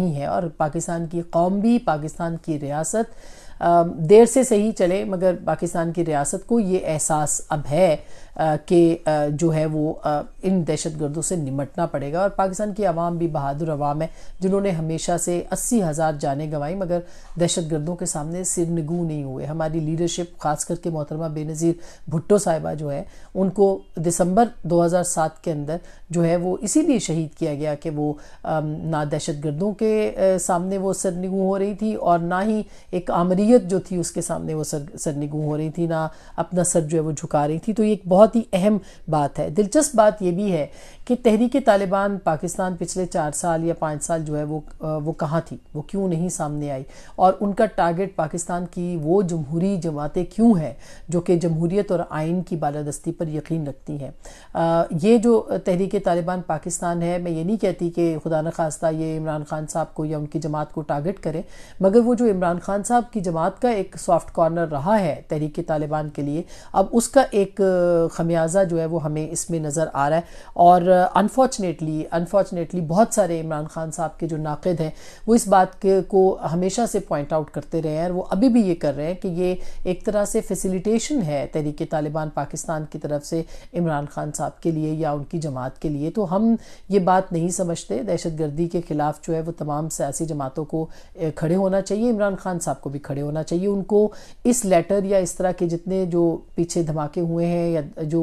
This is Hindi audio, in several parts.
नहीं है और पाकिस्तान की कौम भी पाकिस्तान की रियासत देर से सही चले मगर पाकिस्तान की रियासत को ये एहसास अब है कि जो है वो इन दहशत गर्दों से निमटना पड़ेगा और पाकिस्तान की आवाम भी बहादुर आवाम है जिन्होंने हमेशा से अस्सी हज़ार जाने गंवाई मगर दहशत गर्दों के सामने सिर निगू नहीं हुए हमारी लीडरशिप ख़ास करके मोहतरमा बेनज़ीर भुट्टो साहिबा जो है उनको दिसंबर 2007 के अंदर जो है वो इसीलिए शहीद किया गया कि वो ना दहशत गर्दों के सामने वो निगू हो रही थी और ना ही एक आमरी शख्सियत जो थी उसके सामने वो सर सरनिगू हो रही थी ना अपना सर जो है वो झुका रही थी तो ये एक बहुत ही अहम बात है दिलचस्प बात ये भी है कि तहरीक तालिबान पाकिस्तान पिछले चार साल या पाँच साल जो है वो वो कहाँ थी वो क्यों नहीं सामने आई और उनका टारगेट पाकिस्तान की वो जमहूरी जमातें क्यों हैं जो कि जमहूरीत और आइन की बालादस्ती पर यकीन रखती हैं ये जो तहरीक तालिबान पाकिस्तान है मैं ये नहीं कहती कि खुदा न खास्ता ये इमरान खान साहब को या उनकी जमात को टारगेट करें मगर वो जो इमरान खान साहब की जमात जमात का एक सॉफ्ट कॉर्नर रहा है तहरीक तालिबान के लिए अब उसका एक खमियाजा जो है वो हमें इसमें नज़र आ रहा है और अनफॉर्चुनेटली अनफॉर्चुनेटली बहुत सारे इमरान खान साहब के जो नाकद हैं वो इस बात के को हमेशा से पॉइंट आउट करते रहे हैं और वो अभी भी ये कर रहे हैं कि ये एक तरह से फैसिलिटेशन है तहरीक तालिबान पाकिस्तान की तरफ से इमरान खान साहब के लिए या उनकी जमात के लिए तो हम ये बात नहीं समझते दहशत गर्दी के खिलाफ जो है वो तमाम सियासी जमातों को खड़े होना चाहिए इमरान खान साहब को भी खड़े होना चाहिए उनको इस लेटर या इस तरह के जितने जो पीछे धमाके हुए हैं या जो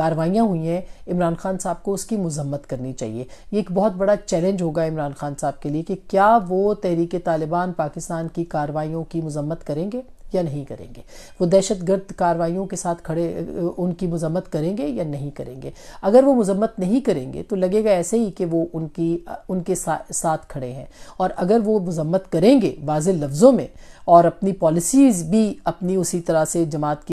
कार्रवाइयाँ हुई हैं इमरान खान साहब को उसकी मजम्मत करनी चाहिए ये एक बहुत बड़ा चैलेंज होगा इमरान खान साहब के लिए कि क्या वो तहरीक तालिबान पाकिस्तान की कार्रवाइयों की मजम्मत करेंगे या नहीं करेंगे वो दहशत गर्द कार्रवाइयों के साथ खड़े उनकी मजम्मत करेंगे या नहीं करेंगे अगर वो मजम्मत नहीं करेंगे तो लगेगा ऐसे ही कि वो उनकी उनके सा, साथ खड़े हैं और अगर वो मजम्मत करेंगे वाज लफ्ज़ों में और अपनी पॉलिसीज़ भी अपनी उसी तरह से जमात की